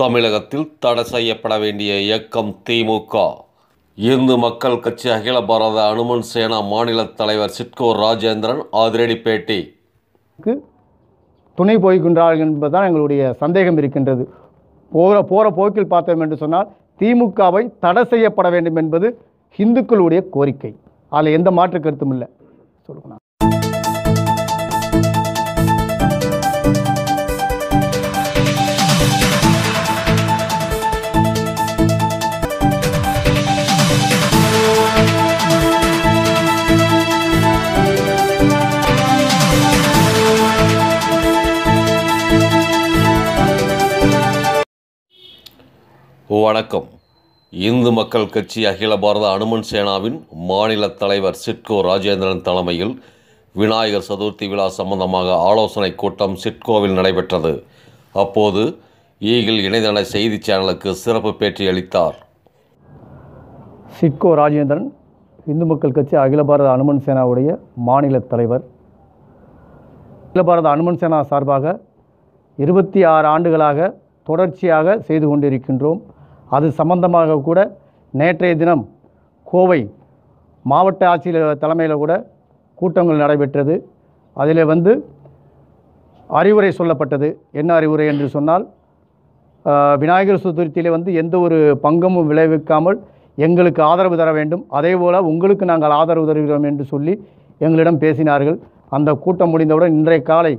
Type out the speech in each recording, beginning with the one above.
தமிழகத்தில் தடை செய்யப்பட வேண்டிய இயக்கம் திமுக இந்து மக்கள் கட்சி அகில பாரத அனுமன் சேனா மாநில தலைவர் சிட்கோ ராஜேந்திரன் ஆதிரடி பேட்டி துணை போய்கின்றார்கள் என்பதுதான் எங்களுடைய சந்தேகம் இருக்கின்றது போகிற போகிற போக்கில் பார்த்தோம் என்று சொன்னால் திமுகவை தடை செய்யப்பட வேண்டும் என்பது இந்துக்களுடைய கோரிக்கை அதில் எந்த மாற்று கருத்தும் இல்லை சொல்லுங்கண்ணா வணக்கம் இந்து மக்கள் கட்சி அகில பாரத அனுமன் சேனாவின் மாநில தலைவர் சிட்கோ ராஜேந்திரன் தலைமையில் விநாயகர் சதுர்த்தி விழா சம்பந்தமாக ஆலோசனை கூட்டம் சிட்கோவில் நடைபெற்றது அப்போது ஈகில் இணையதள செய்தி சேனலுக்கு சிறப்பு பேட்டி அளித்தார் சிட்கோ ராஜேந்திரன் இந்து மக்கள் கட்சி அகில பாரத அனுமன் சேனாவுடைய மாநில தலைவர் அகில பாரத அனுமன் சேனா சார்பாக இருபத்தி ஆறு ஆண்டுகளாக தொடர்ச்சியாக செய்து கொண்டிருக்கின்றோம் அது சம்பந்தமாக கூட நேற்றைய தினம் கோவை மாவட்ட ஆட்சியர் தலைமையில் கூட கூட்டங்கள் நடைபெற்றது அதில் வந்து அறிவுரை சொல்லப்பட்டது என்ன அறிவுரை என்று சொன்னால் விநாயகர் சதுர்த்தியில் வந்து எந்த ஒரு பங்கமும் விளைவிக்காமல் எங்களுக்கு ஆதரவு தர வேண்டும் அதே போல் உங்களுக்கு நாங்கள் ஆதரவு தருகிறோம் என்று சொல்லி எங்களிடம் பேசினார்கள் அந்த கூட்டம் முடிந்தவுடன் இன்றைய காலை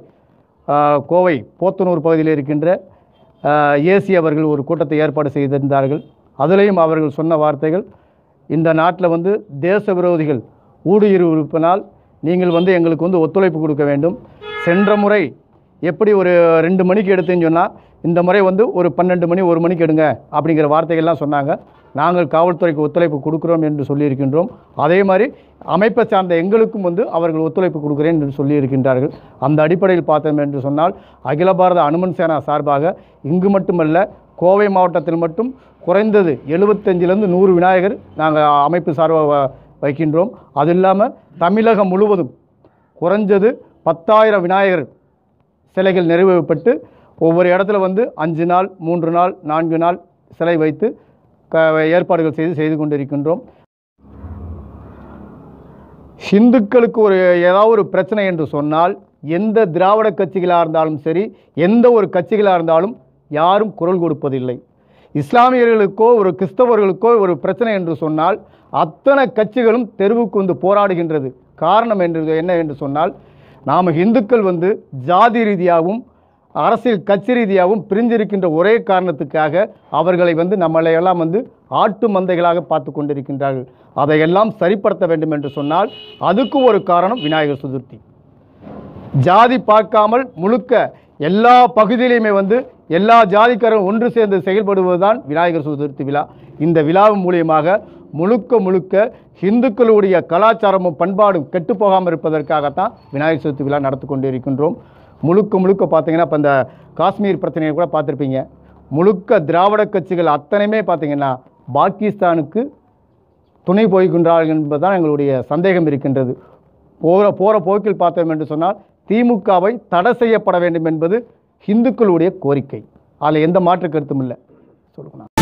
கோவை போத்தனூர் பகுதியில் இருக்கின்ற ஏசி அவர்கள் ஒரு கூட்டத்தை ஏற்பாடு செய்திருந்தார்கள் அதிலையும் அவர்கள் சொன்ன வார்த்தைகள் இந்த நாட்டில் வந்து தேச விரோதிகள் ஊடுருவினால் நீங்கள் வந்து எங்களுக்கு வந்து ஒத்துழைப்பு கொடுக்க வேண்டும் சென்ற முறை எப்படி ஒரு ரெண்டு மணிக்கு எடுத்தேன்னு சொன்னால் இந்த முறை வந்து ஒரு பன்னெண்டு மணி ஒரு மணிக்கு எடுங்க அப்படிங்கிற வார்த்தைகள்லாம் சொன்னாங்க நாங்கள் காவல்துறைக்கு ஒத்துழைப்பு கொடுக்குறோம் என்று சொல்லியிருக்கின்றோம் அதே மாதிரி அமைப்பை சார்ந்த எங்களுக்கும் வந்து அவர்கள் ஒத்துழைப்பு கொடுக்குறேன் என்று சொல்லியிருக்கின்றார்கள் அந்த அடிப்படையில் பார்த்தோம் என்று சொன்னால் அகில பாரத அனுமன் சேனா சார்பாக இங்கு மட்டுமல்ல கோவை மாவட்டத்தில் மட்டும் குறைந்தது எழுபத்தஞ்சிலேருந்து நூறு விநாயகர் நாங்கள் அமைப்பு சார்பாக வைக்கின்றோம் அது இல்லாமல் தமிழகம் முழுவதும் குறைஞ்சது பத்தாயிரம் விநாயகர் சிலைகள் நிறைவேற்றப்பட்டு ஒவ்வொரு இடத்துல வந்து அஞ்சு நாள் மூன்று நாள் நான்கு நாள் சிலை வைத்து ஏற்பாடுகள் செய்து செய்து கொண்டிருக்கின்றோம் ஹிந்துக்களுக்கு ஒரு ஏதாவது ஒரு பிரச்சனை என்று சொன்னால் எந்த திராவிட கட்சிகளாக இருந்தாலும் சரி எந்த ஒரு கட்சிகளாக இருந்தாலும் யாரும் குரல் கொடுப்பதில்லை இஸ்லாமியர்களுக்கோ ஒரு கிறிஸ்தவர்களுக்கோ ஒரு பிரச்சனை என்று சொன்னால் அத்தனை கட்சிகளும் தெருவுக்கு வந்து போராடுகின்றது காரணம் என்று என்ன என்று சொன்னால் நாம் இந்துக்கள் வந்து ஜாதி ரீதியாகவும் அரசியல் கட்சி ரீதியாகவும் பிரிஞ்சிருக்கின்ற ஒரே காரணத்துக்காக அவர்களை வந்து நம்மளையெல்லாம் வந்து ஆட்டு மந்தைகளாக பார்த்து கொண்டிருக்கின்றார்கள் அதையெல்லாம் சரிப்படுத்த வேண்டும் என்று சொன்னால் அதுக்கு ஒரு காரணம் விநாயகர் சதுர்த்தி ஜாதி பார்க்காமல் முழுக்க எல்லா பகுதியிலையுமே வந்து எல்லா ஜாதிக்காரரும் ஒன்று சேர்ந்து செயல்படுவதுதான் விநாயகர் சதுர்த்தி விழா இந்த விழாவின் மூலியமாக முழுக்க முழுக்க இந்துக்களுடைய கலாச்சாரமும் பண்பாடும் கெட்டுப்போகாமல் இருப்பதற்காகத்தான் விநாயகர் சதுர்த்தி விழா நடத்து கொண்டிருக்கின்றோம் முழுக்க முழுக்க பார்த்தீங்கன்னா இப்போ இந்த காஷ்மீர் பிரச்சனையை கூட பார்த்துருப்பீங்க முழுக்க திராவிட கட்சிகள் அத்தனையுமே பார்த்திங்கன்னா பாகிஸ்தானுக்கு துணை போய்கின்றார்கள் என்பதுதான் எங்களுடைய சந்தேகம் இருக்கின்றது போகிற போகிற போக்கில் பார்த்தோம் என்று சொன்னால் திமுகவை தடை செய்யப்பட வேண்டும் என்பது இந்துக்களுடைய கோரிக்கை அதில் எந்த மாற்று கருத்தும் இல்லை சொல்லுங்கண்ணா